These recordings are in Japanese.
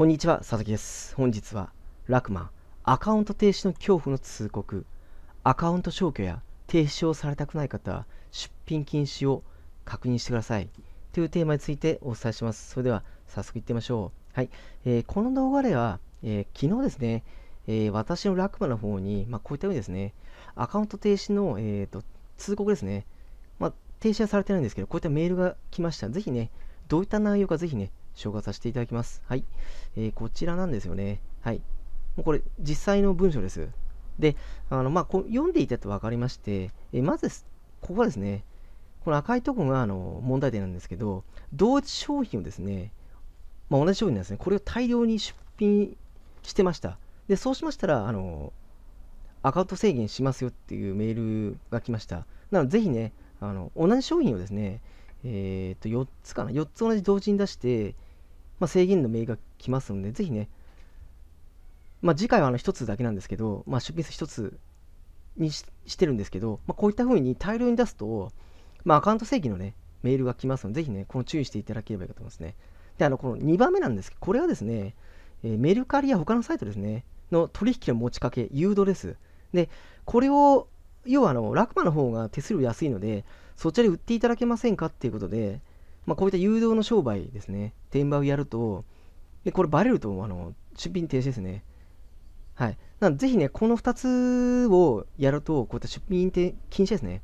こんにちは、佐々木です。本日は、ラクマ、アカウント停止の恐怖の通告、アカウント消去や停止をされたくない方は、出品禁止を確認してください。というテーマについてお伝えします。それでは、早速いってみましょう。はい。えー、この動画では、えー、昨日ですね、えー、私のラクマの方に、まあ、こういったようにですね、アカウント停止の、えーと、通告ですね、まあ、停止はされてないんですけど、こういったメールが来ました。ぜひね、どういった内容かぜひね、紹介させていただきます。はい。えー、こちらなんですよね。はい。もうこれ、実際の文章です。で、あの、まあ、こ読んでいたと分かりまして、えー、まず、ここはですね、この赤いとこがあの問題点なんですけど、同一商品をですね、まあ、同じ商品なんですね、これを大量に出品してました。で、そうしましたら、あの、アカウント制限しますよっていうメールが来ました。なので、ぜひね、あの同じ商品をですね、えっ、ー、と、4つかな。4つ同じ同時に出して、まあ、制限のメールが来ますので、ぜひね、まあ、次回はあの1つだけなんですけど、まあ、出品数1つにしてるんですけど、まあ、こういった風に大量に出すと、まあ、アカウント正規のね、メールが来ますので、ぜひね、この注意していただければいいかと思いますね。で、あの、この2番目なんですけど、これはですね、えー、メルカリや他のサイトですね、の取引の持ちかけ、誘導です。で、これを、要はあの、ラクマの方が手数料安いので、そちらで売っていただけませんかっていうことで、まあ、こういった誘導の商売ですね、転売をやると、でこれバレると、あの、出品停止ですね。はい。なので、ぜひね、この2つをやると、こういった出品禁止ですね。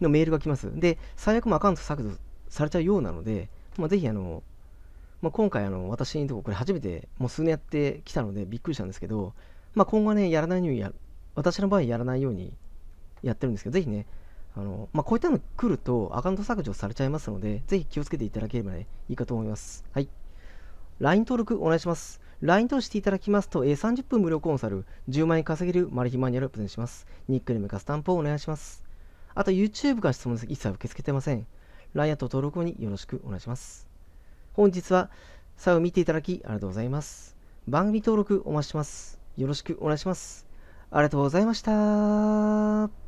のメールが来ます。で、最悪もアカウント削除されちゃうようなので、まあ、ぜひ、あの、まあ、今回、あの、私のとここれ初めて、もう数年やってきたので、びっくりしたんですけど、まあ、今後はね、やらないようにや、私の場合やらないようにやってるんですけど、ぜひね、あのまあ、こういったの来るとアカウント削除されちゃいますので、ぜひ気をつけていただければ、ね、いいかと思います。はい。LINE 登録お願いします。LINE としていただきますと、え30分無料コンサル、10万円稼げるマル秘マニュアルをプレゼンします。ニックネームかスタンプをお願いします。あと YouTube が質問です。一切受け付けてません。LINE アット登録後によろしくお願いします。本日は最後見ていただきありがとうございます。番組登録お待ちします。よろしくお願いします。ありがとうございました。